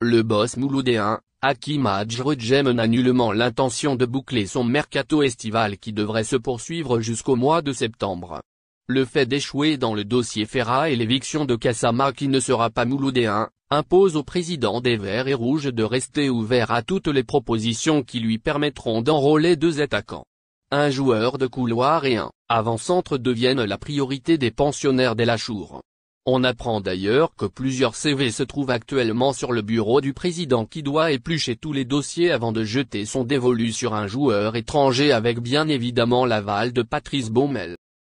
Le boss mouloudéen, Hakim Ajrodjem n'a nullement l'intention de boucler son mercato estival qui devrait se poursuivre jusqu'au mois de septembre. Le fait d'échouer dans le dossier Ferra et l'éviction de Kassama qui ne sera pas mouloudéen, impose au président des Verts et Rouges de rester ouvert à toutes les propositions qui lui permettront d'enrôler deux attaquants. Un joueur de couloir et un avant-centre deviennent la priorité des pensionnaires des Lachours. On apprend d'ailleurs que plusieurs CV se trouvent actuellement sur le bureau du président qui doit éplucher tous les dossiers avant de jeter son dévolu sur un joueur étranger avec bien évidemment l'aval de Patrice Baumel.